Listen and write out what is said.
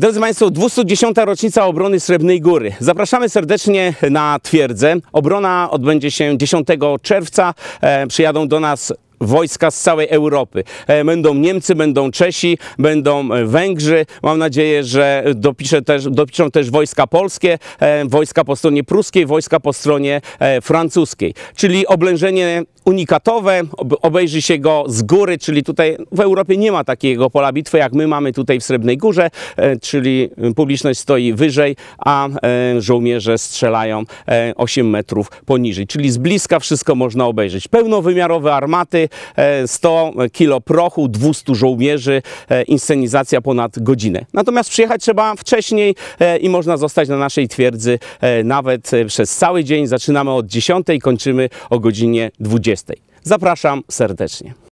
Drodzy Państwo, 210. rocznica obrony Srebrnej Góry. Zapraszamy serdecznie na twierdzę. Obrona odbędzie się 10 czerwca. E, przyjadą do nas wojska z całej Europy. E, będą Niemcy, będą Czesi, będą e, Węgrzy. Mam nadzieję, że dopiszę też, dopiszą też wojska polskie, e, wojska po stronie pruskiej, wojska po stronie francuskiej. Czyli oblężenie unikatowe, obejrzy się go z góry, czyli tutaj w Europie nie ma takiego pola bitwy, jak my mamy tutaj w Srebrnej Górze, czyli publiczność stoi wyżej, a żołnierze strzelają 8 metrów poniżej, czyli z bliska wszystko można obejrzeć. Pełnowymiarowe armaty, 100 e, kilo prochu, 200 żołnierzy, e, inscenizacja ponad godzinę. Natomiast przyjechać trzeba wcześniej e, i można zostać na naszej twierdzy nawet przez cały dzień. Zaczynamy od 10, kończymy o godzinie 20. Zapraszam serdecznie.